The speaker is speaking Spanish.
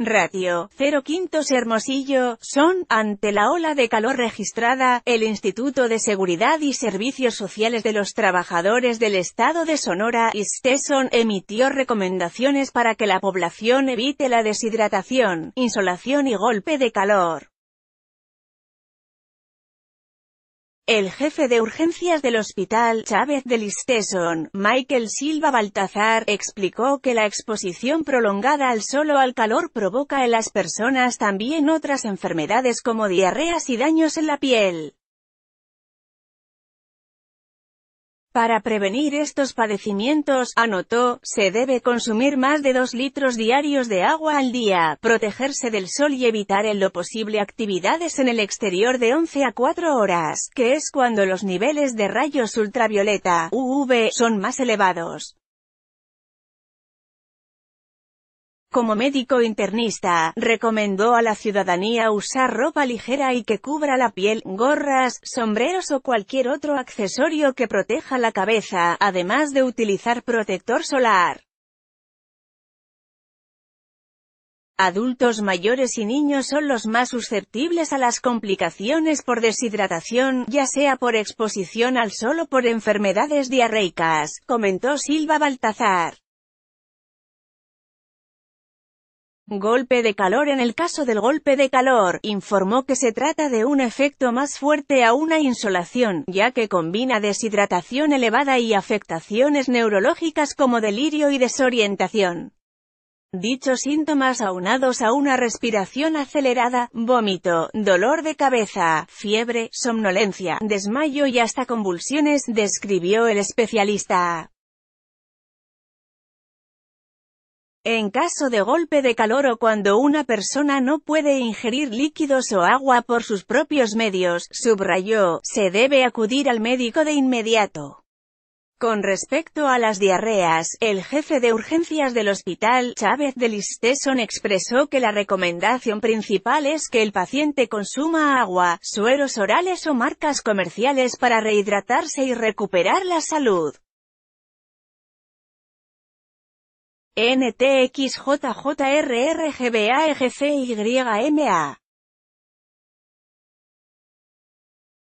Ratio 0 quintos Hermosillo, son, ante la ola de calor registrada, el Instituto de Seguridad y Servicios Sociales de los Trabajadores del Estado de Sonora, Isteson, emitió recomendaciones para que la población evite la deshidratación, insolación y golpe de calor. El jefe de urgencias del Hospital Chávez de Listeson, Michael Silva Baltazar, explicó que la exposición prolongada al sol al calor provoca en las personas también otras enfermedades como diarreas y daños en la piel. Para prevenir estos padecimientos, anotó, se debe consumir más de 2 litros diarios de agua al día, protegerse del sol y evitar en lo posible actividades en el exterior de 11 a 4 horas, que es cuando los niveles de rayos ultravioleta, UV, son más elevados. como médico internista, recomendó a la ciudadanía usar ropa ligera y que cubra la piel, gorras, sombreros o cualquier otro accesorio que proteja la cabeza, además de utilizar protector solar. Adultos mayores y niños son los más susceptibles a las complicaciones por deshidratación, ya sea por exposición al sol o por enfermedades diarreicas, comentó Silva Baltazar. Golpe de calor En el caso del golpe de calor, informó que se trata de un efecto más fuerte a una insolación, ya que combina deshidratación elevada y afectaciones neurológicas como delirio y desorientación. Dichos síntomas aunados a una respiración acelerada, vómito, dolor de cabeza, fiebre, somnolencia, desmayo y hasta convulsiones, describió el especialista. En caso de golpe de calor o cuando una persona no puede ingerir líquidos o agua por sus propios medios, subrayó, se debe acudir al médico de inmediato. Con respecto a las diarreas, el jefe de urgencias del hospital, Chávez de Listeson expresó que la recomendación principal es que el paciente consuma agua, sueros orales o marcas comerciales para rehidratarse y recuperar la salud. NTXJJRRGBAEGCYMA.